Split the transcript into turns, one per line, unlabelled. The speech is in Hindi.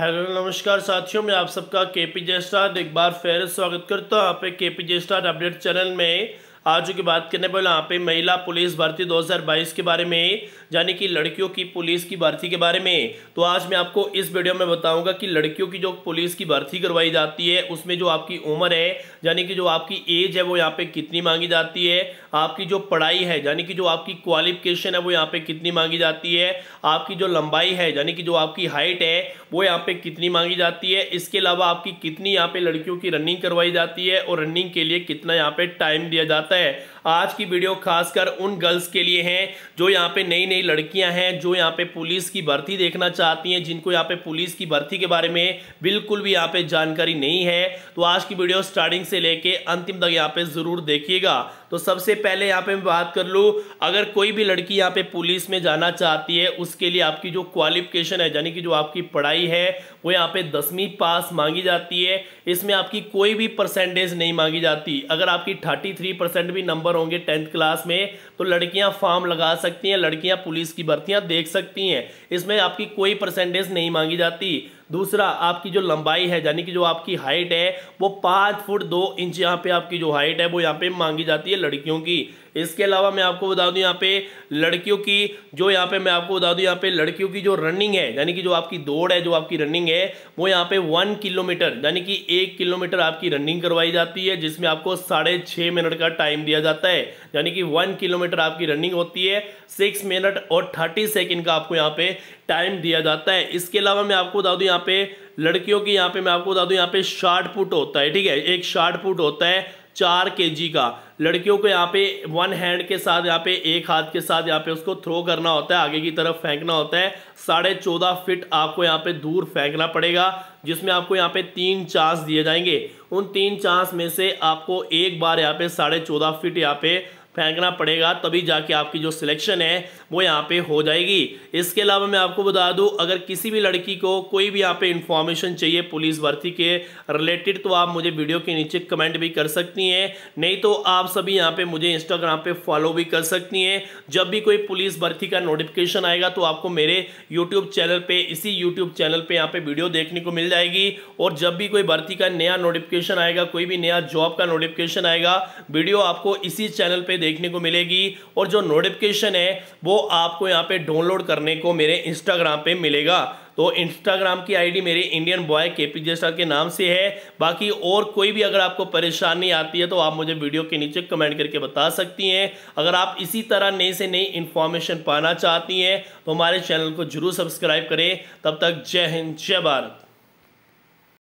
हेलो नमस्कार साथियों मैं आप सबका के पी जय स्टार्ट एक बार फिर स्वागत करता हूँ आप के पी जय स्टार्ट अपडेट चैनल में आज की बात करने पर यहाँ पे महिला पुलिस भर्ती 2022 के बारे में यानी कि लड़कियों की पुलिस की भर्ती के बारे में तो आज मैं आपको इस वीडियो में बताऊंगा कि लड़कियों की जो पुलिस की भर्ती करवाई जाती है उसमें जो आपकी उम्र है यानी कि जो आपकी एज है वो यहाँ पे कितनी मांगी जाती है आपकी जो पढ़ाई है यानी कि जो आपकी क्वालिफिकेशन है वो यहाँ पे कितनी मांगी जाती है आपकी जो लंबाई है यानी कि जो आपकी हाइट है वो यहाँ पे कितनी मांगी जाती है इसके अलावा आपकी कितनी यहाँ पे लड़कियों की रनिंग करवाई जाती है और रनिंग के लिए कितना यहाँ पे टाइम दिया जाता है जाता है आज की वीडियो खासकर उन गर्ल्स के लिए हैं जो यहाँ पे नई नई लड़कियाँ हैं जो यहाँ पे पुलिस की भर्ती देखना चाहती हैं जिनको यहाँ पे पुलिस की भर्ती के बारे में बिल्कुल भी यहाँ पे जानकारी नहीं है तो आज की वीडियो स्टार्टिंग से लेके अंतिम तक यहाँ पे ज़रूर देखिएगा तो सबसे पहले यहाँ पे मैं बात कर लूँ अगर कोई भी लड़की यहाँ पे पुलिस में जाना चाहती है उसके लिए आपकी जो क्वालिफिकेशन है यानी कि जो आपकी पढ़ाई है वो यहाँ पे दसवीं पास मांगी जाती है इसमें आपकी कोई भी परसेंटेज नहीं मांगी जाती अगर आपकी थर्टी परसेंट भी नंबर होंगे टेंथ क्लास में तो लड़कियां फॉर्म लगा सकती हैं लड़कियां पुलिस की भर्तियां देख सकती हैं इसमें आपकी कोई परसेंटेज नहीं मांगी जाती दूसरा आपकी जो लंबाई है यानी कि जो आपकी हाइट है वो पाँच फुट दो इंच यहाँ पे आपकी जो हाइट है वो यहाँ पे मांगी जाती है लड़कियों की इसके अलावा मैं आपको बता दूँ यहाँ पे लड़कियों की जो यहाँ पे मैं आपको बता दूँ यहाँ पे लड़कियों की जो रनिंग है यानी कि जो आपकी दौड़ है जो आपकी रनिंग है वो यहाँ पे वन किलोमीटर यानी कि एक किलोमीटर आपकी रनिंग करवाई जाती है जिसमें आपको साढ़े मिनट का टाइम टाइम दिया जाता है यानी कि वन किलोमीटर आपकी रनिंग होती है सिक्स मिनट और थर्टी सेकेंड का आपको यहाँ पे टाइम दिया जाता है इसके अलावा मैं आपको बता दूँ यहाँ पे लड़कियों की यहाँ पे मैं आपको बता दूँ यहाँ पे शार्ट पुट होता है ठीक है एक शार्ट पुट होता है चार के का लड़कियों को यहाँ पे वन हैंड के साथ यहाँ पे एक हाथ के साथ यहाँ पे उसको थ्रो करना होता है आगे की तरफ फेंकना होता है साढ़े चौदह फिट आपको यहाँ पे दूर फेंकना पड़ेगा जिसमें आपको यहाँ पे तीन चांस दिए जाएंगे उन तीन चांस में से आपको एक बार यहाँ पे साढ़े चौदह फिट यहाँ पे फेंकना पड़ेगा तभी जाके आपकी जो सिलेक्शन है वो यहाँ पे हो जाएगी इसके अलावा मैं आपको बता दूँ अगर किसी भी लड़की को कोई भी यहाँ पे इन्फॉर्मेशन चाहिए पुलिस भर्ती के रिलेटेड तो आप मुझे वीडियो के नीचे कमेंट भी कर सकती हैं नहीं तो आप सभी यहाँ पे मुझे इंस्टाग्राम पे फॉलो भी कर सकती हैं जब भी कोई पुलिस भर्ती का नोटिफिकेशन आएगा तो आपको मेरे यूट्यूब चैनल पर इसी यूट्यूब चैनल पर यहाँ पर वीडियो देखने को मिल जाएगी और जब भी कोई भर्ती का नया नोटिफिकेशन आएगा कोई भी नया जॉब का नोटिफिकेशन आएगा वीडियो आपको इसी चैनल पर देखने को मिलेगी और जो नोटिफिकेशन है वो आपको यहाँ पे डाउनलोड करने को मेरे इंस्टाग्राम पे मिलेगा तो इंस्टाग्राम की आईडी मेरे इंडियन बॉय के पी जेस्टर के नाम से है बाकी और कोई भी अगर आपको परेशानी आती है तो आप मुझे वीडियो के नीचे कमेंट करके बता सकती हैं अगर आप इसी तरह नई से नई इन्फॉर्मेशन पाना चाहती हैं तो हमारे चैनल को जरूर सब्सक्राइब करें तब तक जय हिंद जय भारत